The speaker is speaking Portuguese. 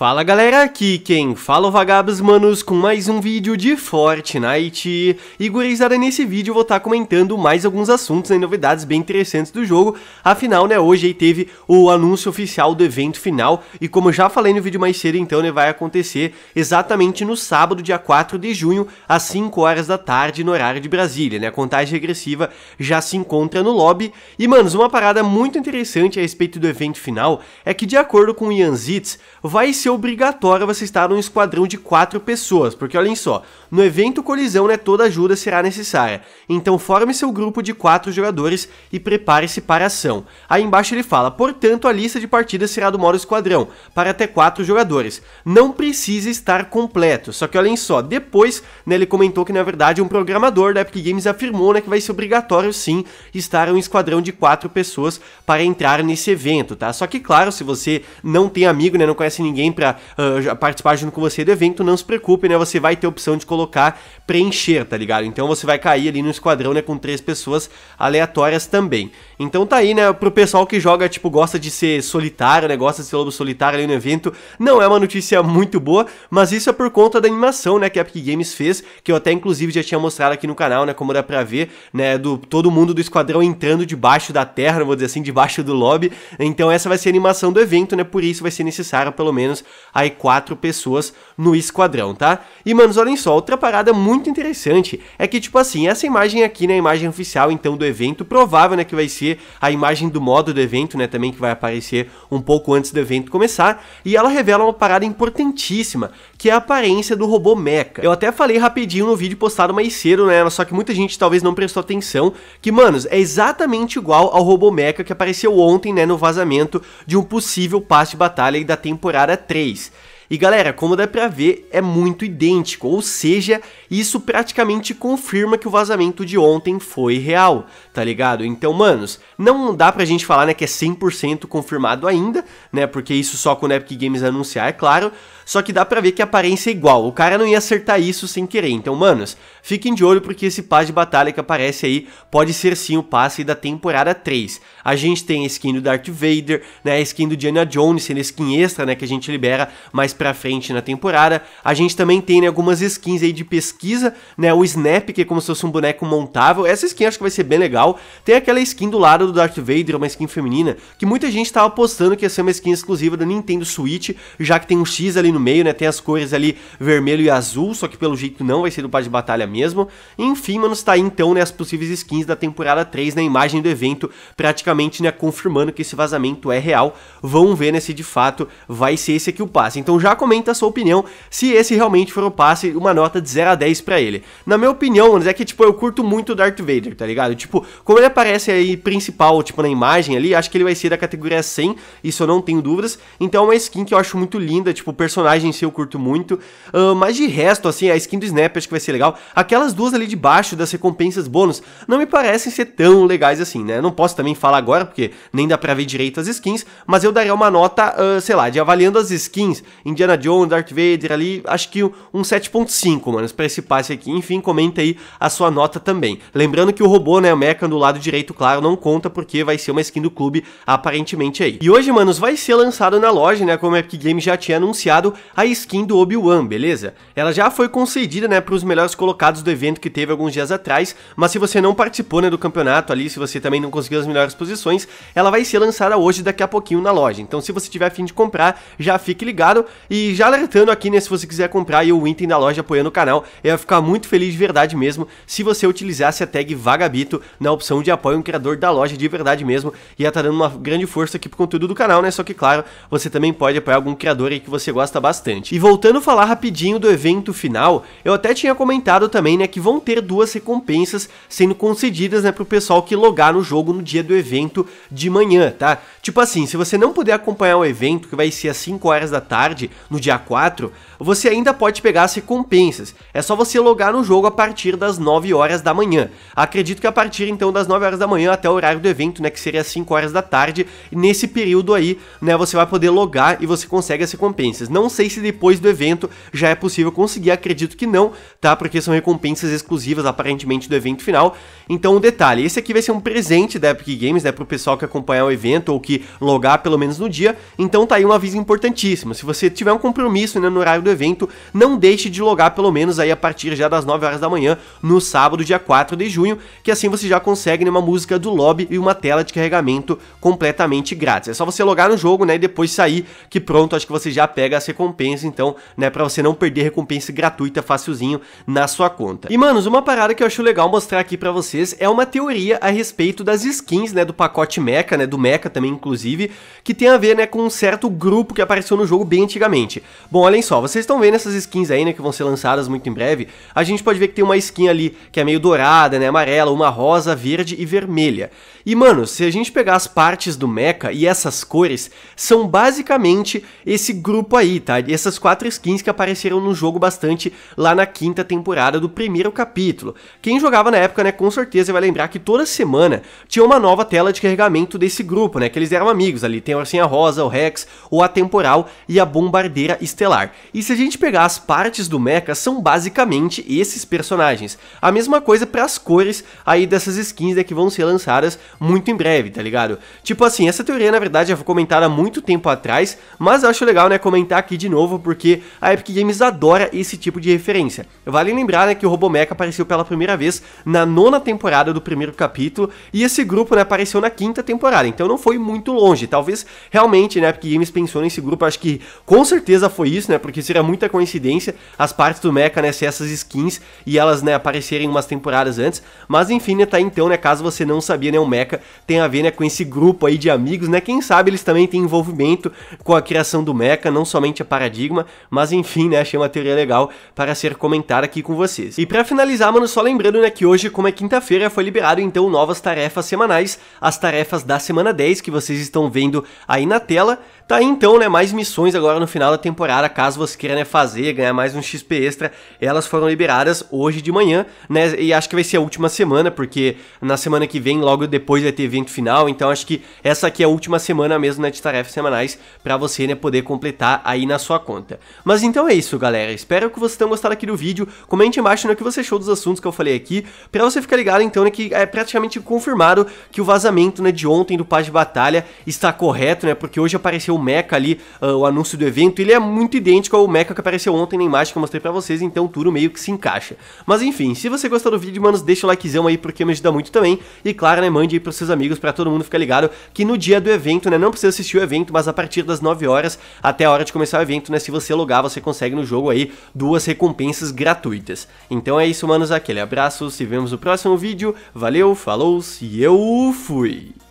Fala galera, aqui quem fala é o Vagabos Manos com mais um vídeo de Fortnite E gurizada, nesse vídeo eu vou estar tá comentando mais alguns assuntos e né, novidades bem interessantes do jogo Afinal, né, hoje aí teve o anúncio oficial do evento final E como eu já falei no vídeo mais cedo, então, né, vai acontecer exatamente no sábado, dia 4 de junho Às 5 horas da tarde no horário de Brasília, né, a contagem regressiva já se encontra no lobby E, manos, uma parada muito interessante a respeito do evento final É que de acordo com o Ian Zitz, vai ser ser é obrigatório você estar num esquadrão de quatro pessoas, porque olhem só, no evento colisão né, toda ajuda será necessária. Então forme seu grupo de quatro jogadores e prepare-se para a ação. Aí embaixo ele fala, portanto a lista de partidas será do modo esquadrão, para até quatro jogadores. Não precisa estar completo, só que olhem só, depois né, ele comentou que na verdade um programador da Epic Games afirmou né, que vai ser obrigatório sim estar um esquadrão de quatro pessoas para entrar nesse evento, tá? Só que claro, se você não tem amigo, né, não conhece ninguém, para uh, ah, participar junto com você do evento, não se preocupe, né? Você vai ter a opção de colocar preencher, tá ligado? Então você vai cair ali no esquadrão, né, com três pessoas aleatórias também. Então tá aí, né, pro pessoal que joga, tipo, gosta de ser solitário, né, gosta de ser lobo solitário ali no evento, não é uma notícia muito boa, mas isso é por conta da animação, né, que a Epic Games fez, que eu até inclusive já tinha mostrado aqui no canal, né, como dá pra ver, né, do todo mundo do esquadrão entrando debaixo da terra, né, vou dizer assim, debaixo do lobby. Então essa vai ser a animação do evento, né, por isso vai ser necessário pelo menos aí quatro pessoas no esquadrão, tá? E, manos, olhem só, outra parada muito interessante é que, tipo assim, essa imagem aqui, né, a imagem oficial, então, do evento, provável, né, que vai ser a imagem do modo do evento, né, também que vai aparecer um pouco antes do evento começar, e ela revela uma parada importantíssima, que é a aparência do robô Mecha. Eu até falei rapidinho no vídeo postado mais cedo, né, só que muita gente talvez não prestou atenção, que, manos, é exatamente igual ao robô Mecha que apareceu ontem, né, no vazamento de um possível passe de batalha da temporada 3 e galera, como dá pra ver, é muito idêntico, ou seja, isso praticamente confirma que o vazamento de ontem foi real, tá ligado? Então, manos, não dá pra gente falar, né, que é 100% confirmado ainda, né, porque isso só quando a Epic Games anunciar, é claro, só que dá pra ver que a aparência é igual, o cara não ia acertar isso sem querer, então, manos, fiquem de olho porque esse passe de batalha que aparece aí pode ser sim o passe da temporada 3. A gente tem a skin do Darth Vader, né, a skin do Diana Jones, sendo skin extra, né, que a gente libera mais pra frente na temporada. A gente também tem né, algumas skins aí de pesquisa, né? O Snap, que é como se fosse um boneco montável. Essa skin acho que vai ser bem legal. Tem aquela skin do lado do Darth Vader, uma skin feminina, que muita gente tava postando que ia ser uma skin exclusiva do Nintendo Switch, já que tem um X ali no meio, né? Tem as cores ali vermelho e azul, só que pelo jeito não vai ser do par de batalha mesmo. Enfim, mano, está aí então né, as possíveis skins da temporada 3 na né, imagem do evento, praticamente né, confirmando que esse vazamento é real. Vão ver né, se de fato vai ser esse aqui o passe. Então já já comenta a sua opinião se esse realmente for o passe, uma nota de 0 a 10 para ele. Na minha opinião, é que, tipo, eu curto muito o Darth Vader, tá ligado? Tipo, como ele aparece aí principal, tipo, na imagem ali, acho que ele vai ser da categoria 100, isso eu não tenho dúvidas. Então é uma skin que eu acho muito linda, tipo, o personagem em si eu curto muito. Uh, mas de resto, assim, a skin do Snap acho que vai ser legal. Aquelas duas ali de baixo das recompensas bônus não me parecem ser tão legais assim, né? não posso também falar agora, porque nem dá pra ver direito as skins, mas eu daria uma nota, uh, sei lá, de avaliando as skins em Indiana Jones, Darth Vader ali, acho que um 7.5, mano, para esse passe aqui. Enfim, comenta aí a sua nota também. Lembrando que o robô, né, o Mecha do lado direito, claro, não conta porque vai ser uma skin do clube aparentemente aí. E hoje, manos, vai ser lançado na loja, né, como a Epic Games já tinha anunciado, a skin do Obi-Wan, beleza? Ela já foi concedida, né, para os melhores colocados do evento que teve alguns dias atrás, mas se você não participou, né, do campeonato ali, se você também não conseguiu as melhores posições, ela vai ser lançada hoje, daqui a pouquinho, na loja. Então, se você tiver afim fim de comprar, já fique ligado. E já alertando aqui, né, se você quiser comprar o item da loja apoiando o canal, eu ia ficar muito feliz de verdade mesmo se você utilizasse a tag Vagabito na opção de apoio um criador da loja de verdade mesmo. Ia estar tá dando uma grande força aqui pro conteúdo do canal, né? Só que, claro, você também pode apoiar algum criador aí que você gosta bastante. E voltando a falar rapidinho do evento final, eu até tinha comentado também, né, que vão ter duas recompensas sendo concedidas, né, pro pessoal que logar no jogo no dia do evento de manhã, tá? Tipo assim, se você não puder acompanhar o evento, que vai ser às 5 horas da tarde, no dia 4, você ainda pode pegar as recompensas, é só você logar no jogo a partir das 9 horas da manhã. Acredito que a partir então das 9 horas da manhã até o horário do evento, né, que seria as 5 horas da tarde, nesse período aí, né, você vai poder logar e você consegue as recompensas. Não sei se depois do evento já é possível conseguir, acredito que não, tá? Porque são recompensas exclusivas aparentemente do evento final. Então, um detalhe, esse aqui vai ser um presente da Epic Games, né, pro pessoal que acompanhar o evento ou que logar pelo menos no dia. Então tá aí um aviso importantíssimo. Se você tiver tiver um compromisso né, no horário do evento, não deixe de logar pelo menos aí a partir já das 9 horas da manhã, no sábado, dia 4 de junho, que assim você já consegue né, uma música do lobby e uma tela de carregamento completamente grátis. É só você logar no jogo, né, e depois sair, que pronto, acho que você já pega as recompensas, então, né, para você não perder recompensa gratuita facilzinho na sua conta. E manos, uma parada que eu acho legal mostrar aqui para vocês é uma teoria a respeito das skins, né, do pacote Mecha, né, do Mecha também inclusive, que tem a ver, né, com um certo grupo que apareceu no jogo bem antigamente Bom, olhem só, vocês estão vendo essas skins aí, né, que vão ser lançadas muito em breve. A gente pode ver que tem uma skin ali que é meio dourada, né, amarela, uma rosa, verde e vermelha. E, mano, se a gente pegar as partes do mecha e essas cores, são basicamente esse grupo aí, tá? E essas quatro skins que apareceram no jogo bastante lá na quinta temporada do primeiro capítulo. Quem jogava na época, né, com certeza vai lembrar que toda semana tinha uma nova tela de carregamento desse grupo, né, que eles eram amigos ali. Tem a Rosa, o Rex, o Atemporal e a Bomba Bombardeira Estelar. E se a gente pegar as partes do mecha, são basicamente esses personagens. A mesma coisa para as cores aí dessas skins né, que vão ser lançadas muito em breve, tá ligado? Tipo assim, essa teoria na verdade já é foi comentada há muito tempo atrás, mas acho legal né, comentar aqui de novo porque a Epic Games adora esse tipo de referência. Vale lembrar né, que o Mecha apareceu pela primeira vez na nona temporada do primeiro capítulo e esse grupo né, apareceu na quinta temporada, então não foi muito longe. Talvez realmente né, a Epic Games pensou nesse grupo, acho que com certeza foi isso, né? Porque seria muita coincidência as partes do Mecha, né, ser essas skins e elas, né, aparecerem umas temporadas antes. Mas enfim, né, tá então, né, caso você não sabia, né, o Mecha tem a ver, né, com esse grupo aí de amigos, né? Quem sabe eles também têm envolvimento com a criação do Mecha, não somente a Paradigma, mas enfim, né, achei uma teoria legal para ser comentada aqui com vocês. E para finalizar, mano, só lembrando, né, que hoje, como é quinta-feira, foi liberado então novas tarefas semanais, as tarefas da semana 10 que vocês estão vendo aí na tela. Tá aí então, né, mais missões agora no final da temporada, caso você queira, né, fazer, ganhar mais um XP extra, elas foram liberadas hoje de manhã, né, e acho que vai ser a última semana, porque na semana que vem, logo depois vai ter evento final, então acho que essa aqui é a última semana mesmo, né, de tarefas semanais, para você, né, poder completar aí na sua conta. Mas então é isso, galera, espero que vocês tenham gostado aqui do vídeo, comente embaixo, né, que você achou dos assuntos que eu falei aqui, para você ficar ligado, então, né, que é praticamente confirmado que o vazamento, né, de ontem do Paz de Batalha está correto, né, porque hoje apareceu mecha ali, uh, o anúncio do evento, ele é muito idêntico ao mecha que apareceu ontem na imagem que eu mostrei pra vocês, então tudo meio que se encaixa. Mas enfim, se você gostou do vídeo, manos, deixa o likezão aí porque me ajuda muito também, e claro, né, mande aí pros seus amigos pra todo mundo ficar ligado que no dia do evento, né, não precisa assistir o evento, mas a partir das 9 horas até a hora de começar o evento, né, se você logar, você consegue no jogo aí duas recompensas gratuitas. Então é isso, manos, aquele abraço, se vemos no próximo vídeo, valeu, falou e eu fui!